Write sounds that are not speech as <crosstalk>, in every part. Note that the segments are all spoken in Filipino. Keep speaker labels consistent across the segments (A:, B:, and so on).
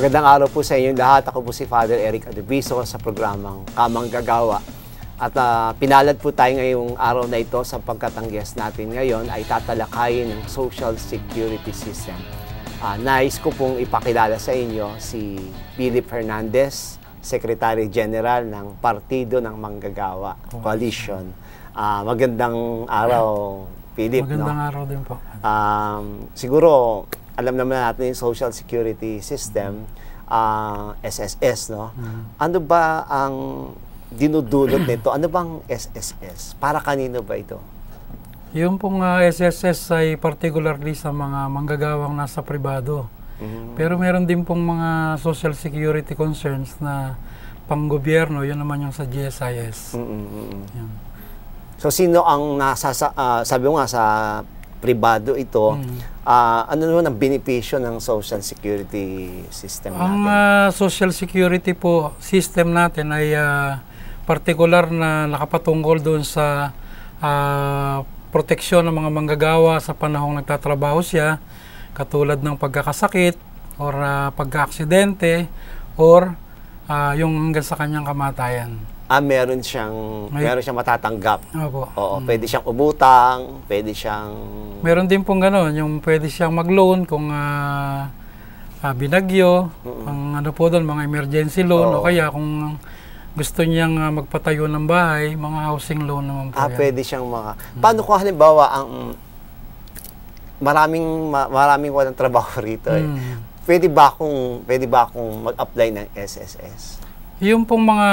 A: Magandang araw po sa inyong lahat. Ako po si Father Eric Adubiso sa programang Kamang Gagawa. At uh, pinalad po tayo ngayong araw na ito sapagkat ang guest natin ngayon ay tatalakayin ng Social Security System. Uh, nais ko pong ipakilala sa inyo si Philip Fernandez, Secretary General ng Partido ng Manggagawa oh, Coalition. Uh, magandang araw, Philip. Magandang no? araw din po. Um, siguro alam naman natin yung social security system, uh, ah, SSS, no? Mm-hmm. Ano ba ang dinudulot nito? Ano bang SSS? Para kanino ba ito?
B: Yung pong uh, ah, SSS ay particularly sa mga manggagawang nasa pribado. Mm-hmm. Pero meron din pong mga social security concerns na panggobyerno, yun naman yung sa GSIS.
A: Mm-hmm. Yan. So sino ang nasa sa, uh, sabi mo nga sa pribado ito, mm-hmm uh, ano naman ang benepisyo ng social security system natin? Ang
B: uh, social security po system natin ay uh, ah, particular na nakapatungkol doon sa uh, proteksyon ng mga manggagawa sa panahong nagtatrabaho siya katulad ng pagkakasakit or uh, pagkaaksidente or uh, yung hanggang sa kanyang kamatayan
A: ah, meron siyang, May... meron siyang matatanggap. Opo. Oo, mm. pwede siyang umutang, pwede siyang...
B: Meron din pong ganoon, yung pwede siyang mag-loan kung uh, uh, binagyo, mm-hmm. ano po doon, mga emergency loan, Oo. o kaya kung gusto niyang uh, magpatayo ng bahay, mga housing loan naman po ah, yan. pwede
A: siyang mga mm. Paano kung halimbawa ang... Maraming, ma- maraming walang trabaho <laughs> rito eh. Mm. Pwede ba akong, pwede ba akong mag-apply ng SSS?
B: Yung pong mga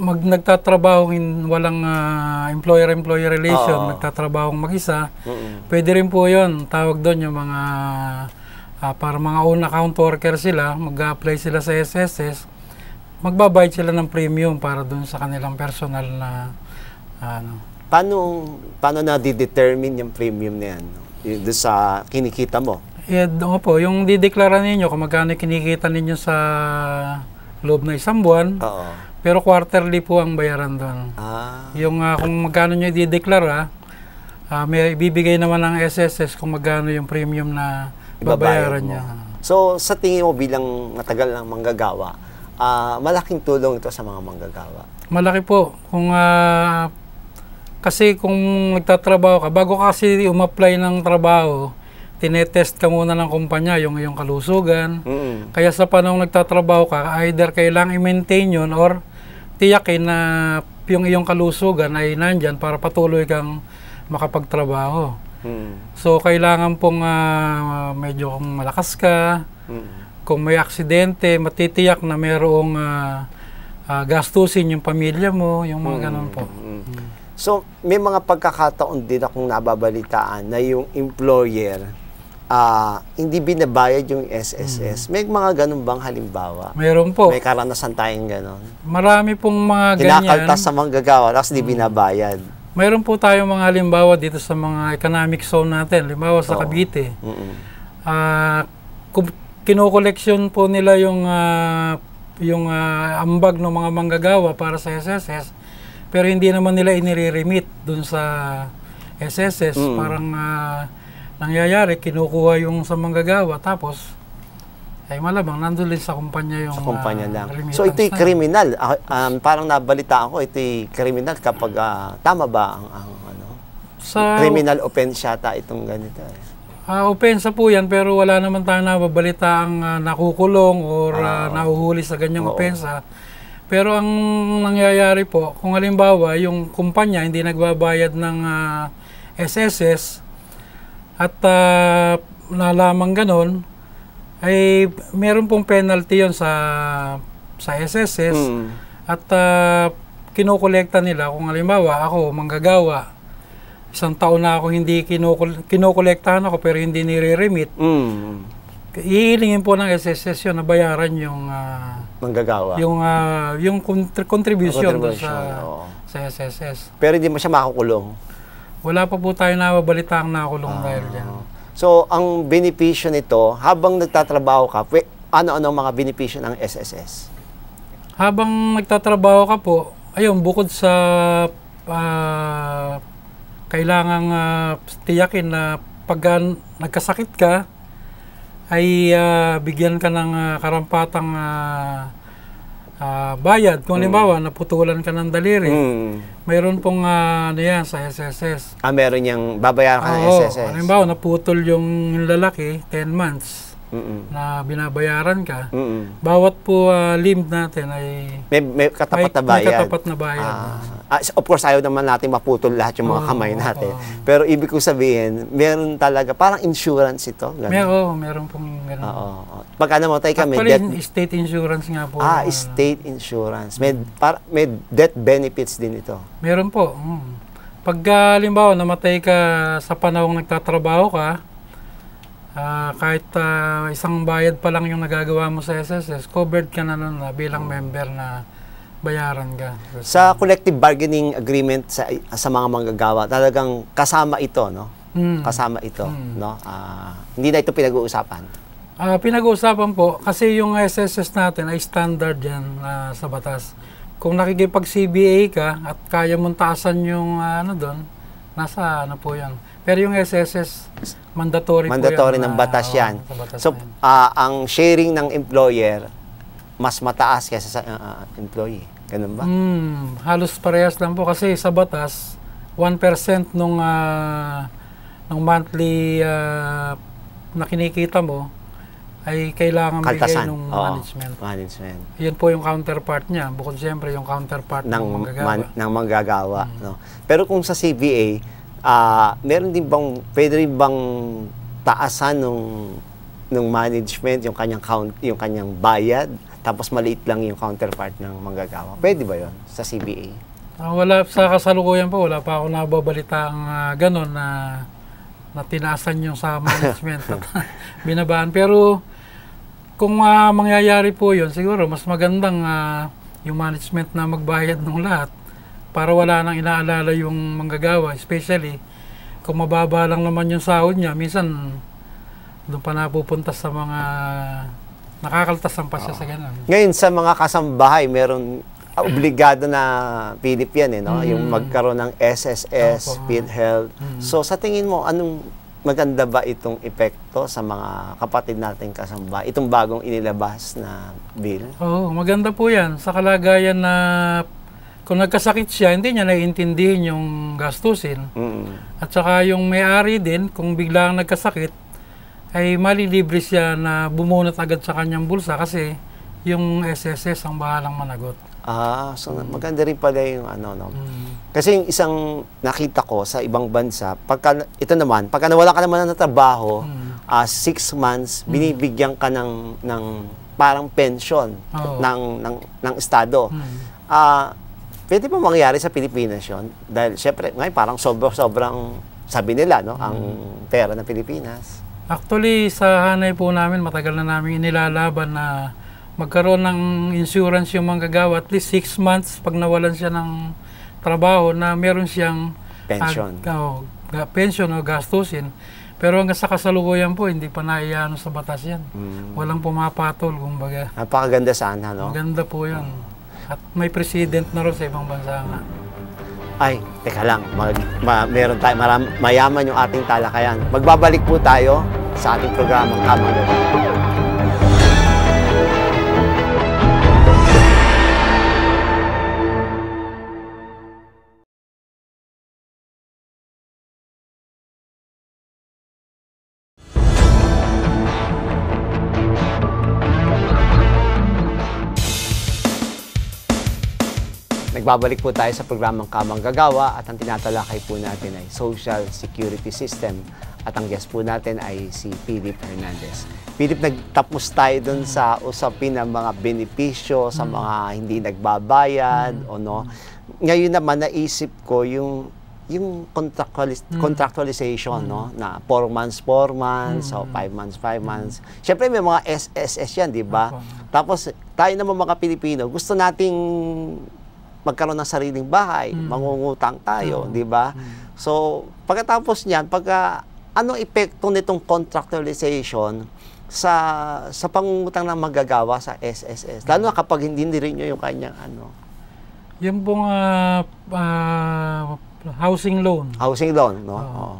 B: mag nagtatrabaho in walang uh, ah, employer-employer relation, Oo. nagtatrabaho mag-isa, Mm-mm. pwede rin po 'yon. Tawag doon yung mga uh, para mga own account worker sila, mag-apply sila sa SSS, magbabayad sila ng premium para doon sa kanilang personal na ano. Paano
A: paano na determine yung premium na yan? doon sa kinikita mo?
B: Yeah, po, yung dideklara ninyo kung magkano kinikita ninyo sa loob na isang buwan. Oo. Pero quarterly po ang bayaran doon. Ah. Yung uh, kung magkano nyo i-declare, uh, may ibibigay naman ng SSS kung magkano yung premium na babayaran niya.
A: So, sa tingin mo bilang matagal ng manggagawa, uh, malaking tulong ito sa mga manggagawa?
B: Malaki po. Kung uh, kasi kung nagtatrabaho ka, bago kasi umapply ng trabaho, tinetest ka muna ng kumpanya yung iyong kalusugan. Mm-hmm. Kaya sa panahon nagtatrabaho ka, either kailangang i-maintain yun or tiyakin eh, na yung iyong kalusugan ay nandyan para patuloy kang makapagtrabaho. Hmm. So, kailangan pong uh, medyo kung malakas ka, hmm. kung may aksidente, matitiyak na mayroong uh, ah, uh, ah, gastusin yung pamilya mo, yung mga hmm. ganun po. Hmm. hmm.
A: So, may mga pagkakataon din akong nababalitaan na yung employer uh, hindi binabayad yung SSS. Hmm. May mga ganun bang halimbawa?
B: Meron po. May
A: karanasan tayong ganun.
B: Marami pong mga ganyan. Kinakaltas sa
A: manggagawa tapos hindi hmm. binabayad.
B: Meron po tayong mga halimbawa dito sa mga economic zone natin. Halimbawa sa Oo. Cavite. Mm -mm. Uh, kinokoleksyon po nila yung uh, yung uh, ambag ng mga manggagawa para sa SSS pero hindi naman nila inire-remit dun sa SSS. Mm. Parang uh, nangyayari, kinukuha yung sa manggagawa, tapos ay malamang nandun din sa kumpanya yung sa
A: kumpanya uh, lang. So ito'y criminal. Uh, um, parang nabalita ako, ito'y criminal kapag uh, tama ba ang, ang
B: ano? Sa, criminal
A: offense yata itong ganito. Eh.
B: Uh, opensa po yan pero wala naman tayong nababalita ang uh, nakukulong or uh, uh, nahuhuli sa ganyang oo. opensa. Pero ang nangyayari po, kung halimbawa yung kumpanya hindi nagbabayad ng uh, SSS, at uh, nalaman ganon, ay meron pong penalty yon sa sa SSS mm. at uh, ah, kinokolekta nila kung halimbawa ako manggagawa isang taon na ako hindi kinokol- kinokolektahan ako pero hindi nire-remit mm. Ihilingin po ng SSS yun na bayaran yung uh,
A: manggagawa. Yung
B: uh, yung contribution, contribution sa oo. sa SSS.
A: Pero hindi mo siya makukulong.
B: Wala pa po tayo nababalita ang nakulong ah. dahil dyan.
A: So, ang benepisyo nito, habang nagtatrabaho ka, ano-ano mga benepisyo ng SSS?
B: Habang nagtatrabaho ka po, ayun, bukod sa uh, kailangang uh, tiyakin na pag ah, nagkasakit ka, ay uh, bigyan ka ng uh, karampatang uh, uh, bayad. Kung mm. halimbawa, mm. naputulan ka ng daliri, mm. mayroon pong uh, ano yan, sa SSS.
A: Ah, meron yung babayaran ka ng SSS. Ah,
B: halimbawa, naputol yung lalaki, 10 months. Mm-mm. na binabayaran ka, Mm-mm. bawat po uh, ah, limb natin ay
A: may, may katapat na bayad. May katapat na bayad. Ah. ah of course, ayaw naman natin maputol lahat yung mga oh, kamay natin. Oh. Pero ibig ko sabihin, meron talaga, parang insurance ito. Ganun. May,
B: oh, meron pong meron. Oo. Oh,
A: oh. Pagka namatay kami, Actually,
B: death... state insurance nga po. Ah, uh,
A: state insurance. May, para, may death benefits din ito.
B: Meron po. Hmm. Pag, uh, limbawa, namatay ka sa panahong nagtatrabaho ka, uh, kahit uh, isang bayad pa lang yung nagagawa mo sa SSS, covered ka na nun na ah, bilang member na bayaran ka.
A: Sa collective bargaining agreement sa, sa mga manggagawa, talagang kasama ito, no? Mm. Kasama ito, mm. no? Uh, hindi na ito pinag-uusapan.
B: Uh, pinag-uusapan po, kasi yung SSS natin ay standard yan uh, sa batas. Kung nakikipag-CBA ka at kaya mong taasan yung uh, ano doon, nasa ano po yan, pero yung SSS, mandatory Mandatory po yan, ng
A: batas ano, yan. Oh, batas so, yan. Uh, ang sharing ng employer, mas mataas kaysa sa uh, employee. Ganun ba?
B: Mm, halos parehas lang po kasi sa batas, 1% nung, uh, nung monthly uh, na kinikita mo ay kailangan Kaltasan. bigay ng management. management. Yan po yung counterpart niya. Bukod siyempre yung counterpart ng, ng manggagawa. Man,
A: ng manggagawa mm. no? Pero kung sa CBA, uh, meron din bang, pwede rin bang taasan nung, nung management yung kanyang count yung kanyang bayad tapos maliit lang yung counterpart ng manggagawa pwede ba yon sa CBA
B: uh, ah, wala sa kasalukuyan po wala pa ako nababalita ang uh, ganun na na tinaasan yung sa <laughs> management at <laughs> binabaan pero kung uh, mangyayari po yon siguro mas magandang uh, yung management na magbayad ng lahat para wala nang inaalala yung manggagawa, especially kung mababa lang naman yung sahod niya, minsan doon pa napupunta sa mga nakakaltas ng pasya oh. sa ganun.
A: Ngayon sa mga kasambahay, meron ah, obligado na Pilip yan eh, no? Mm. Yung magkaroon ng SSS, PhilHealth. Mm. So sa tingin mo, anong maganda ba itong epekto sa mga kapatid nating kasamba? Itong bagong inilabas na bill?
B: Oo, oh, maganda po yan. Sa kalagayan na kung nagkasakit siya, hindi niya naiintindihin yung gastusin. Mm-hmm. At saka yung may-ari din, kung biglang nagkasakit, ay malilibre siya na bumunot agad sa kanyang bulsa kasi yung SSS ang bahalang managot.
A: Ah, so mm. maganda rin pala yung ano, no? Mm. Kasi yung isang nakita ko sa ibang bansa, pagka, ito naman, pagka nawala ka naman ng trabaho, mm. uh, six months, mm. binibigyan ka ng, ng parang pension oh. ng, ng, ng Estado. Mm. Uh, Pwede pa mangyari sa Pilipinas yon? Dahil syempre, ngayon parang sobrang-sobrang sabi nila, no? Ang mm. pera ng Pilipinas.
B: Actually, sa hanay po namin, matagal na namin nilalaban na magkaroon ng insurance yung manggagawa at least 6 months pag nawalan siya ng trabaho na meron siyang pension. Uh, oh, pension o gastusin. Pero ang sa kasalukuyan po, hindi pa naiyano sa batas yan. Mm. Walang pumapatol, kumbaga.
A: Napakaganda sana, no? Ang
B: ganda po yan. Mm. At may president na rin sa ibang bansa nga.
A: Ay, teka lang. Mag, ma, meron tayo, maram, mayaman yung ating talakayan. Magbabalik po tayo sa ating programang Kamalo. Babalik po tayo sa programang Kamang Kamanggagawa at ang tinatalakay po natin ay Social Security System at ang guest po natin ay si Philip Hernandez. Philip, nagtapos tayo dun sa usapin ng mga benepisyo sa mm. mga hindi nagbabayad mm. o no. Ngayon naman naisip ko yung yung contractualiz mm. contractualization mm. no na 4 months 4 months mm. o 5 months 5 mm. months syempre may mga SSS yan di ba okay. tapos tayo naman mga Pilipino gusto nating magkaroon ng sariling bahay, mm. mangungutang tayo, mm. di ba? Mm. So, pagkatapos niyan, pagka ano epekto nitong contractualization sa sa pangungutang ng magagawa sa SSS? Lalo na kapag hindi rin niyo yung kanya ano.
B: Yung pong uh, uh, housing loan. Housing loan, no? Oo.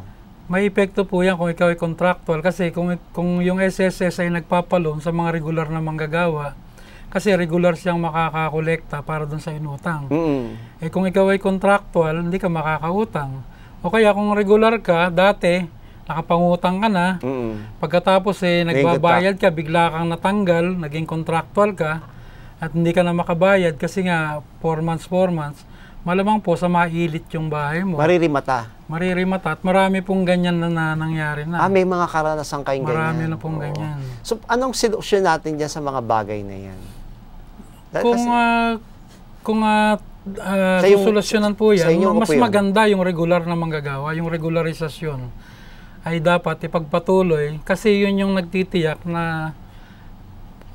B: May epekto po yan kung ikaw ay contractual kasi kung, kung yung SSS ay nagpapaloan sa mga regular na manggagawa, kasi regular siyang makakakolekta para doon sa inutang. mm Eh kung ikaw ay contractual, hindi ka makakautang. O kaya kung regular ka, dati, nakapangutang ka na, mm pagkatapos eh, nagbabayad ka, bigla kang natanggal, naging contractual ka, at hindi ka na makabayad kasi nga 4 months, 4 months, malamang po sa mailit yung bahay mo.
A: Maririmata.
B: Maririmata at marami pong ganyan na, na nangyari na. Ah, may mga karanasan kayong marami ganyan. Marami na pong Oo. ganyan. So,
A: anong solusyon natin dyan sa mga bagay na yan? That kung
B: uh, kung uh, ah, uh, ah, susolusyonan po yan, mas po yun. maganda yung regular na manggagawa, yung regularisasyon ay dapat ipagpatuloy kasi yun yung nagtitiyak na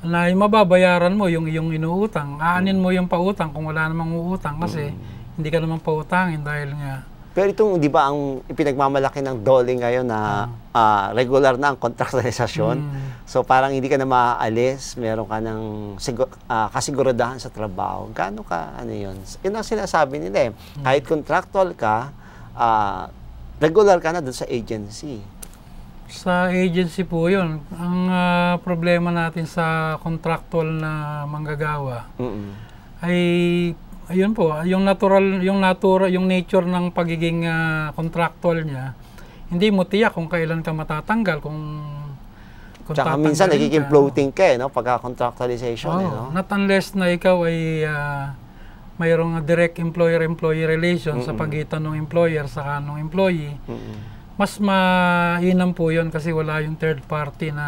B: na mababayaran mo yung iyong inuutang. Aanin mo yung pautang kung wala namang uutang kasi hmm. hindi ka namang pautangin dahil nga
A: pero itong, di ba, ang ipinagmamalaki ng Dolly ngayon na uh, regular na ang kontraktanisasyon. Mm. So parang hindi ka na maaalis, meron ka ng sigur, uh, ah, kasiguradahan sa trabaho. Gaano ka, ano yun? Yun ang sinasabi nila eh. Mm. Kahit contractual ka, uh, regular ka na doon sa agency.
B: Sa agency po yun. Ang uh, problema natin sa contractual na manggagawa mm -mm. ay ayun po, yung natural, yung natural, yung nature ng pagiging uh, contractual niya, hindi mo tiyak kung kailan ka matatanggal, kung kung Tsaka minsan nagiging ka,
A: floating ka no? pagka-contractualization. Oh, eh, eh no?
B: Not unless na ikaw ay uh, mayroong direct employer-employee relation mm-hmm. sa pagitan ng employer sa kanong employee. Mm-hmm. Mas mainam po yun kasi wala yung third party na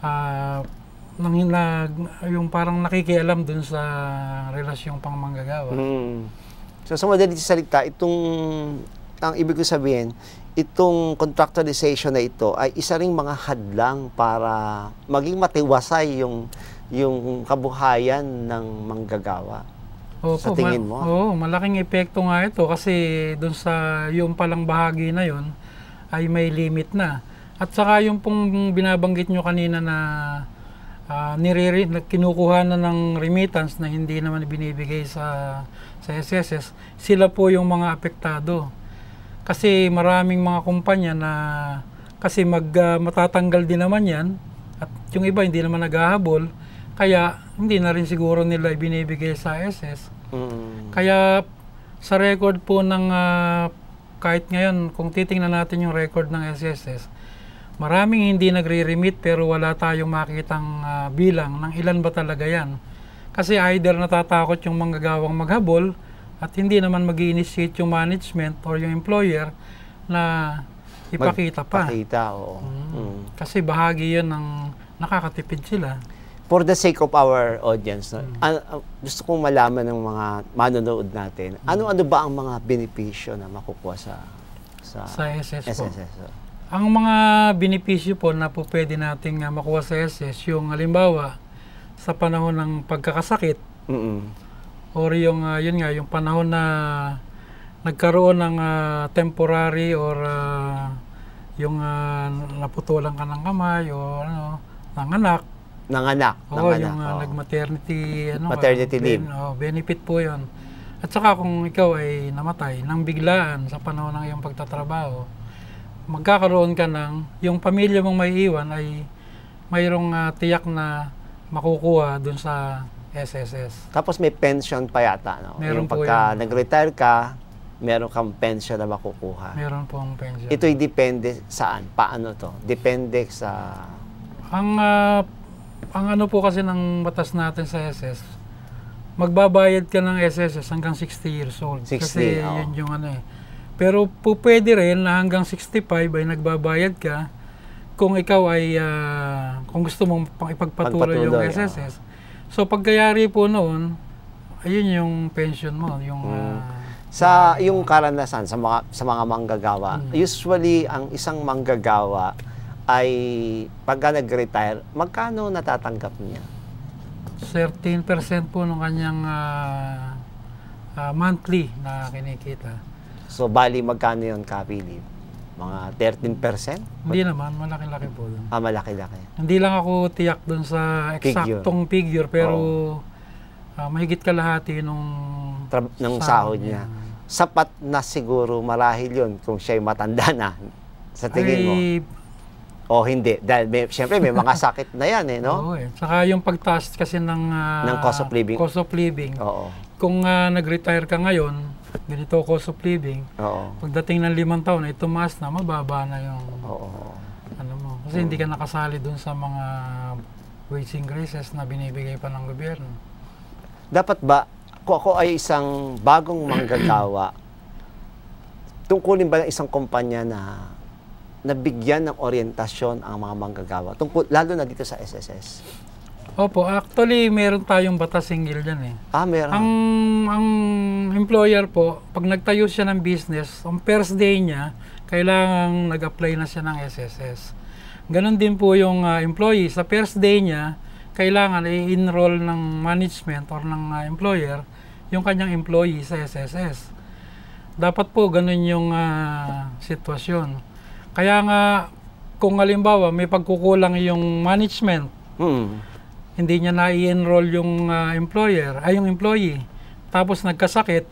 B: uh, nang nag, yung parang nakikialam dun sa relasyong pangmanggagawa.
A: Mm. So sa madali salita, itong ang ibig ko sabihin, itong contractualization na ito ay isa ring mga hadlang para maging matiwasay yung yung kabuhayan ng manggagawa.
B: Opo, sa tingin mo? Oo, oh, malaking epekto nga ito kasi doon sa yung palang bahagi na yon ay may limit na. At saka yung pong binabanggit nyo kanina na uh, ah, niriri, kinukuha na ng remittance na hindi naman binibigay sa, sa SSS, sila po yung mga apektado. Kasi maraming mga kumpanya na kasi mag, uh, matatanggal din naman yan at yung iba hindi naman naghahabol kaya hindi na rin siguro nila binibigay sa SS. Mm. Kaya sa record po ng uh, kahit ngayon kung titingnan natin yung record ng SSS Maraming hindi nagre-remit pero wala tayong makikitang uh, ah, bilang ng ilan ba talaga yan. Kasi either natatakot yung manggagawang maghabol at hindi naman mag initiate yung management or yung employer na ipakita pa. Ipakita, oo. Mm. Mm. Kasi bahagi yun ng nakakatipid sila.
A: For the sake of our audience, mm.
B: uh, uh, gusto kong
A: malaman ng mga manonood natin, ano-ano mm. ba ang mga benepisyo na makukuha sa
B: sa, sa SSO? SSO? Ang mga benepisyo po na po pwede nating uh, makuha sa SS, yung halimbawa, sa panahon ng pagkakasakit, mm-hmm. or yung, uh, yun nga, yung panahon na nagkaroon ng uh, temporary or uh, yung uh, naputulan ka ng kamay o ano, ng anak.
A: Ng anak, ng anak. yung uh, oh.
B: nag-maternity, ano, maternity uh, leave. Ben, oh, benefit po yon At saka kung ikaw ay namatay nang biglaan sa panahon ng iyong pagtatrabaho, magkakaroon ka ng, yung pamilya mong may iwan ay mayroong uh, tiyak na makukuha dun sa SSS.
A: Tapos may pension pa yata, no? Meron yung pagka yan. nag-retire ka, meron kang pension na makukuha.
B: Meron pong pension.
A: Ito'y depende saan? Paano to? Depende sa...
B: Ang, uh, ang ano po kasi ng batas natin sa SS, magbabayad ka ng SSS hanggang 60 years old. 60, kasi oh. yun yung ano eh pero po pwede rin na hanggang 65 ay nagbabayad ka kung ikaw ay uh, kung gusto mong pang yung SSS. Ah. Uh. So pagkayari po noon, ayun yung pension mo, yung
A: mm. uh, sa yung karanasan sa mga sa mga manggagawa. Mm. Usually ang isang manggagawa ay pagka nag-retire, magkano natatanggap niya?
B: 13% po ng kanyang uh, uh, monthly na kinikita.
A: So, bali, magkano copy Kapilip? Mga 13%? Hindi naman,
B: malaki-laki po yun.
A: Ah, malaki-laki.
B: Hindi lang ako tiyak dun sa eksaktong figure, figure pero oh. uh, mahigit kalahati nung
A: Tra- ng sahod niya. niya. Sapat na siguro marahil yun kung siya'y matanda na sa tingin Ay, mo. O hindi. Dahil may, syempre may mga
B: <laughs> sakit na yan eh, no? Oo eh. Saka yung pagtaas kasi ng... Uh, ng cost of living. Cost of living. Oo. Kung uh, nag-retire ka ngayon, ganito cost of living, Oo. pagdating ng limang taon, ay tumaas na, mababa na yung Oo. ano mo. Kasi hindi ka nakasali dun sa mga wage increases na binibigay pa ng gobyerno.
A: Dapat ba, kung ako ay isang bagong manggagawa, <clears throat> tungkulin ba ng isang kumpanya na nabigyan ng orientasyon ang mga manggagawa? Tungkol, lalo na dito sa SSS.
B: Opo, actually meron tayong batas single diyan eh. Ah, meron. Ang, ang employer po, pag nagtayo siya ng business, on first day niya, kailangan nag-apply na siya ng SSS. Ganon din po yung uh, employee. Sa first day niya, kailangan i-enroll ng management or ng uh, employer yung kanyang employee sa SSS. Dapat po ganun yung uh, sitwasyon. Kaya nga, kung halimbawa may pagkukulang yung management, mm hindi niya na-enroll yung uh, employer, ay yung employee, tapos nagkasakit,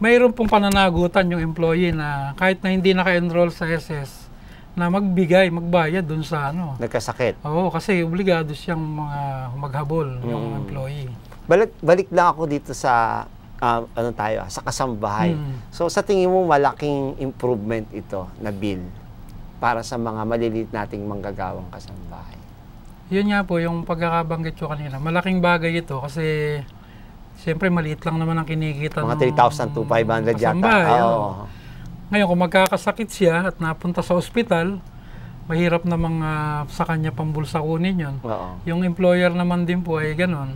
B: mayroon pong pananagutan yung employee na kahit na hindi naka-enroll sa SS, na magbigay, magbayad dun sa ano.
A: Nagkasakit?
B: Oo, kasi obligado siyang mga maghabol hmm.
A: yung employee. Balik, balik lang ako dito sa uh, ano tayo, sa kasambahay. Hmm. So sa tingin mo malaking improvement ito na bill para sa mga maliliit nating manggagawang
B: kasambahay? yun nga po yung pagkakabanggit ko kanina. Malaking bagay ito kasi siyempre maliit lang naman ang kinikita Mga
A: 3,000 to 500 yata. Oh.
B: Ngayon kung magkakasakit siya at napunta sa ospital, mahirap na mga uh, sa kanya pambulsa kunin yun. Oo. Yung employer naman din po ay ganun.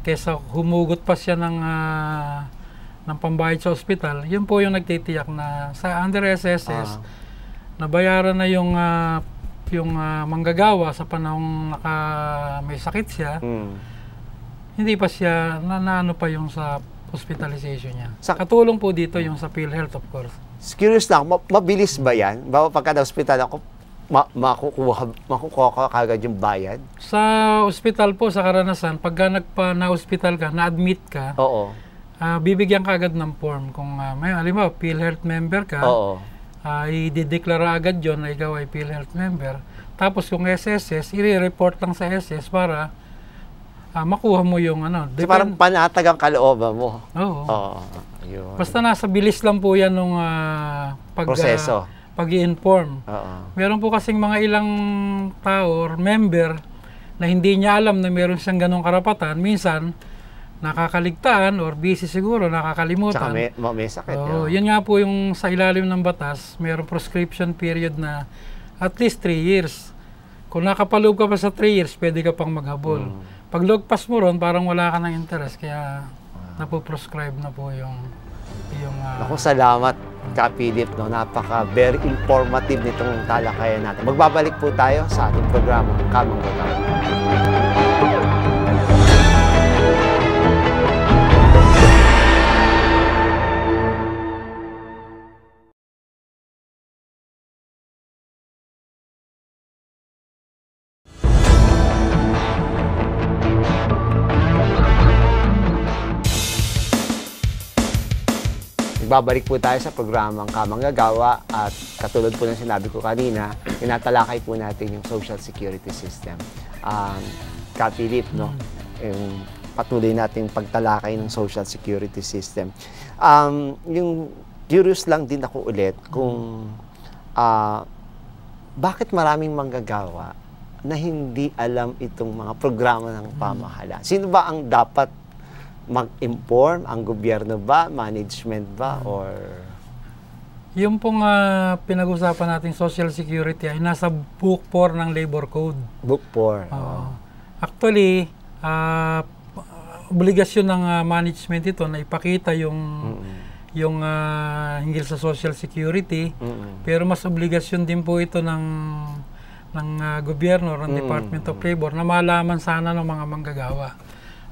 B: Kesa humugot pa siya ng uh, ng pambayad sa ospital, yun po yung nagtitiyak na sa under SSS, uh-huh. Ah. nabayaran na yung uh, yung uh, manggagawa sa panahong naka may sakit siya, mm. hindi pa siya na, pa yung sa hospitalization niya. Sa Katulong po dito yung sa PhilHealth of course.
A: Curious lang, ma- mabilis ba yan? Bawa pagka na-hospital ako, ma- makukuha, makukuha ka kagad yung bayad?
B: Sa hospital po, sa karanasan, pagka nagpa na-hospital ka, na-admit ka, Oo. Uh, bibigyan ka agad ng form. Kung uh, may, alimbawa, PhilHealth member ka, Oo uh, i-declare agad yon na ikaw ay PhilHealth member. Tapos yung SSS, i-report lang sa SSS para uh, makuha mo yung ano. Depend- parang
A: panatag ang kalooban mo. Oo. Oh, Yun. Basta
B: nasa bilis lang po yan nung uh, pag, Proseso. Uh, ah, pag inform Oo. Meron po kasing mga ilang tao or member na hindi niya alam na meron siyang ganong karapatan. Minsan, nakakaligtaan or busy siguro, nakakalimutan. Tsaka may, may sakit. So, yun. yun nga po yung sa ilalim ng batas, mayroong prescription period na at least 3 years. Kung nakapaloob ka pa sa 3 years, pwede ka pang maghabol. Mm. Pag logpas mo ron, parang wala ka ng interest, kaya napoprescribe na po yung... yung uh,
A: ah, Ako, salamat, Ka Philip. No? Napaka very informative nitong talakayan natin. Magbabalik po tayo sa ating programa, Kamang Botang. Nagbabalik po tayo sa programang Kamanggagawa at katulad po ng sinabi ko kanina, tinatalakay po natin yung social security system. Um, Katilip, no? Yung patuloy natin pagtalakay ng social security system. Um, yung curious lang din ako ulit kung uh, bakit maraming manggagawa na hindi alam itong mga programa ng pamahala? Sino ba ang dapat mag-inform ang gobyerno ba, management ba, or...
B: Yung pong uh, pinag-usapan natin, Social Security, ay nasa Book 4 ng Labor Code.
A: Book 4. Uh, oh.
B: Actually, uh, obligasyon ng uh, management ito na ipakita yung Mm-mm. yung uh, hinggil sa Social Security, Mm-mm. pero mas obligasyon din po ito ng ng uh, gobyerno, ng mm-hmm. Department of Labor na malaman sana ng mga manggagawa.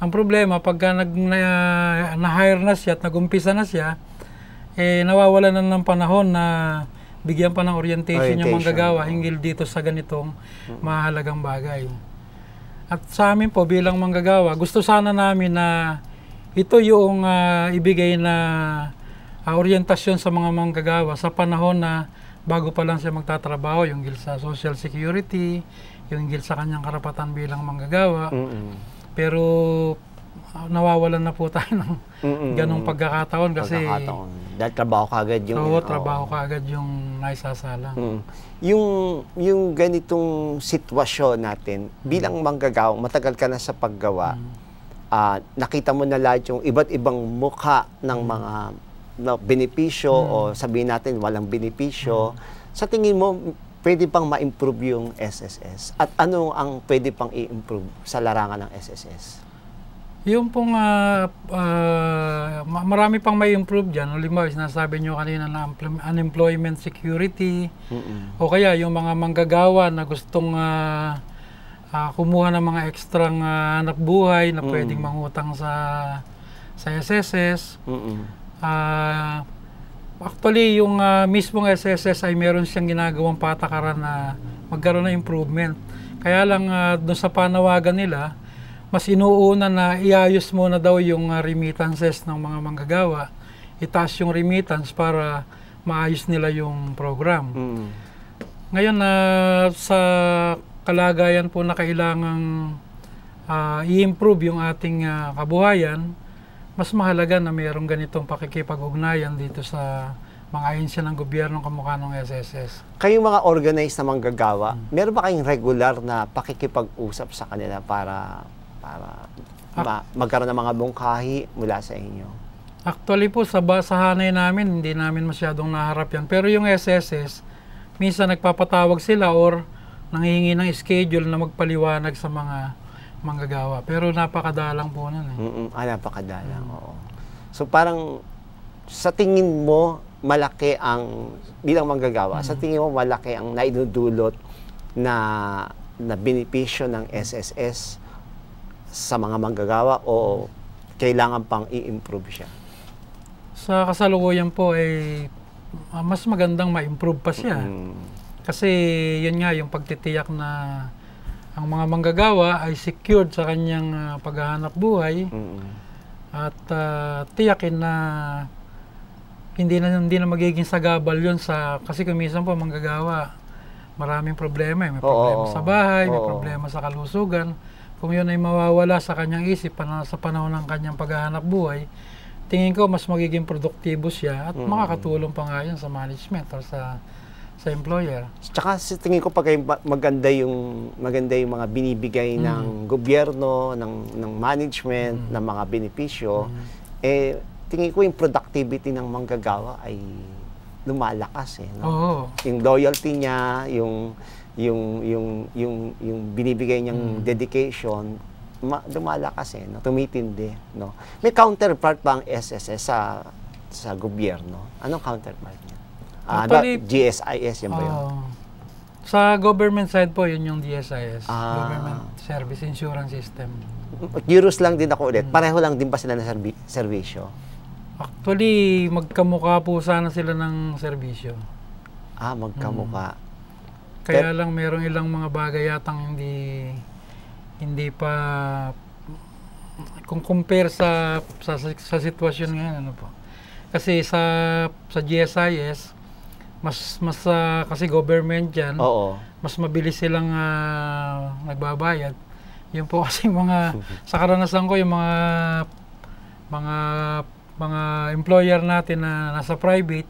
B: Ang problema, pagka nag, na, na-hire na siya at nagumpisa na siya, eh, nawawala na ng panahon na bigyan pa ng orientation, orientation. yung manggagawa hinggil dito sa ganitong mm. mahalagang bagay. At sa amin po, bilang manggagawa, gusto sana namin na ito yung uh, ibigay na uh, orientasyon sa mga manggagawa sa panahon na bago pa lang siya magtatrabaho, yung hinggil sa social security, yung hinggil sa kanyang karapatan bilang manggagawa. Mm-hmm pero ah, nawawalan na po tayo <laughs> ng mm ganong pagkakataon kasi pagkakataon.
A: dahil trabaho kaagad yung Oo, ano, trabaho
B: kaagad yung naisasala. Mm.
A: Yung yung ganitong sitwasyon natin mm. bilang manggagawa, matagal ka na sa paggawa. Mm. Uh, nakita mo na lahat yung iba't ibang mukha ng mm. mga na benepisyo mm. o sabihin natin walang benepisyo. Mm. Sa tingin mo pwede pang ma-improve yung SSS? At ano ang pwede pang i-improve sa larangan ng SSS?
B: Yung pong uh, uh, marami pang may improve dyan. Halimbawa, sinasabi nyo kanina na unemployment security. Mm-mm. O kaya yung mga manggagawa na gustong uh, uh, kumuha ng mga ekstrang uh, anak buhay na Mm-mm. pwedeng mm. mangutang sa sa SSS. Mm-mm. Uh, Actually, yung uh, mismong SSS ay meron siyang ginagawang patakaran na magkaroon ng improvement. Kaya lang uh, ah, doon sa panawagan nila, mas inuuna na iayos muna daw yung uh, remittances ng mga manggagawa. Itaas yung remittance para maayos nila yung program. Mm. Ngayon, uh, sa kalagayan po na kailangang uh, i-improve yung ating uh, kabuhayan, mas mahalaga na mayroong ganitong pakikipag-ugnayan dito sa mga ahensya ng gobyerno kamukha ng SSS.
A: Kayong mga organized na manggagawa, hmm. meron ba kayong regular na pakikipag-usap sa kanila para para ah. ma- magkaroon ng mga bungkahi mula sa inyo?
B: Actually po, sa basahanay namin, hindi namin masyadong naharap yan. Pero yung SSS, minsan nagpapatawag sila or nangihingi ng schedule na magpaliwanag sa mga manggagawa. Pero napakadalang po nun.
A: Eh. Mm-mm. Ah, napakadalang, mm. oo. So parang sa tingin mo, malaki ang, bilang manggagawa, mm. sa tingin mo malaki ang naidudulot na, na benepisyo ng SSS sa mga manggagawa o kailangan pang i-improve siya?
B: Sa kasalukuyan po ay eh, mas magandang ma-improve pa siya. Mm. Kasi yun nga, yung pagtitiyak na ang mga manggagawa ay secured sa kanyang uh, paghahanap buhay mm-hmm. at uh, tiyakin na hindi na hindi na magiging sagabal 'yon sa kasi kumisan po manggagawa maraming problema, eh. may problema Oo. sa bahay, Oo. may problema sa kalusugan. Kung 'yon ay mawawala sa kanyang isip pan- sa panahon ng kanyang paghahanap buhay, tingin ko mas magiging produktibo siya at mm-hmm. makakatulong pa nga 'yon sa management or sa sa employer.
A: Tsaka sa tingin ko pag maganda yung maganda yung mga binibigay mm. ng gobyerno, ng ng management, mm. ng mga benepisyo, mm. eh tingin ko yung productivity ng manggagawa ay lumalakas eh, no? Oo. Yung loyalty niya, yung yung yung yung yung binibigay niyang mm. dedication ma- lumalakas eh, no? Tumitindi, no? May counterpart bang SSS sa sa gobyerno. Anong counterpart? Ah, Actually, GSIS yan ba yun? Oo.
B: Oh. sa government side po, yun yung GSIS. Ah. Government Service Insurance System.
A: Curious lang din ako ulit. Hmm. Pareho lang din ba sila na serbi- servisyo?
B: Actually, magkamukha po sana sila ng serbisyo.
A: Ah, magkamukha. Hmm.
B: Kaya Pero- lang merong ilang mga bagay yatang hindi hindi pa kung compare sa sa, sa sitwasyon ngayon ano po. Kasi sa sa GSIS mas mas uh, kasi government yan. Oo. Mas mabilis silang uh, nagbabayad. Yun po <laughs> kasi mga sa karanasan ko yung mga mga mga employer natin na nasa private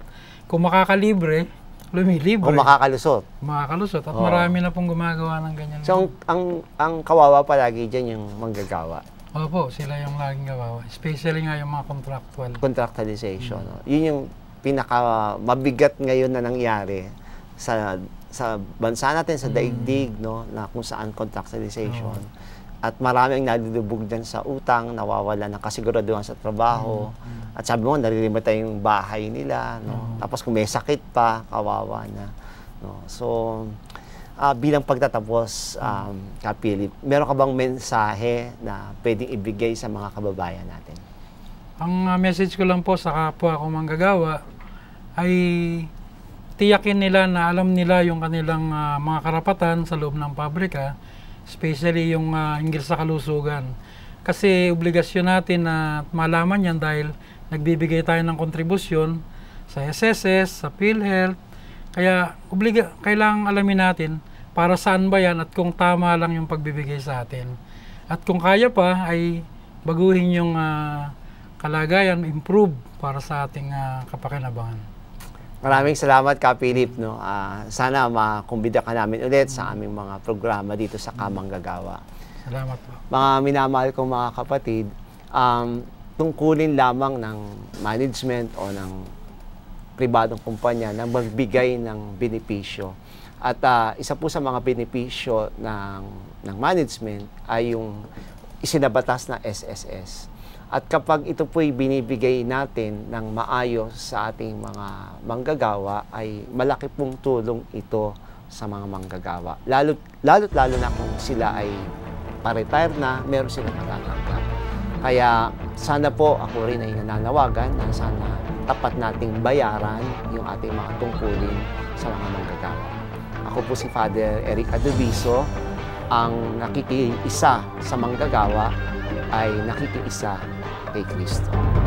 B: kung makakalibre, lumilibre. Kung makakalusot. Makakalusot at Oo. marami na pong gumagawa ng ganyan.
A: So ang ang, ang kawawa palagi diyan yung manggagawa.
B: Opo, sila yung laging gawawa. Especially nga yung mga contractual.
A: Contractualization. Hmm. No? Yun yung pinaka ngayon na nangyari sa sa bansa natin sa mm. daigdig no na kung saan contractualization oh. at marami ang nadudubog din sa utang nawawala ng kasiguraduhan sa trabaho mm. at sabi mo nalilimita yung bahay nila no tapos kung may sakit pa kawawa na no so uh, bilang pagtatapos um, Ka Philip meron ka bang mensahe na pwedeng ibigay sa mga kababayan natin
B: ang uh, message ko lang po sa kapwa kong manggagawa ay tiyakin nila na alam nila yung kanilang uh, mga karapatan sa loob ng pabrika, especially yung uh, ah, hinggil sa kalusugan. Kasi obligasyon natin na malaman yan dahil nagbibigay tayo ng kontribusyon sa SSS, sa PhilHealth. Kaya obliga kailangang alamin natin para saan ba yan at kung tama lang yung pagbibigay sa atin. At kung kaya pa ay baguhin yung uh, kalagayan, improve para sa ating uh, kapakinabangan.
A: Maraming salamat ka Philip no. Uh, sana makumbida ka namin ulit sa aming mga programa dito sa Kamanggagawa. Salamat po. Mga minamahal kong mga kapatid, um, tungkulin lamang ng management o ng pribadong kumpanya na magbigay ng benepisyo. At uh, isa po sa mga benepisyo ng, ng management ay yung isinabatas na SSS. At kapag ito po'y binibigay natin ng maayos sa ating mga manggagawa, ay malaki pong tulong ito sa mga manggagawa. Lalo, lalo, lalo na kung sila ay pa-retire na, meron silang matatanggap. Kaya sana po ako rin ay nananawagan na sana tapat nating bayaran yung ating mga tungkulin sa mga manggagawa. Ako po si Father Eric Adubiso, ang nakikiisa sa manggagawa ay nakikiisa Ik wist het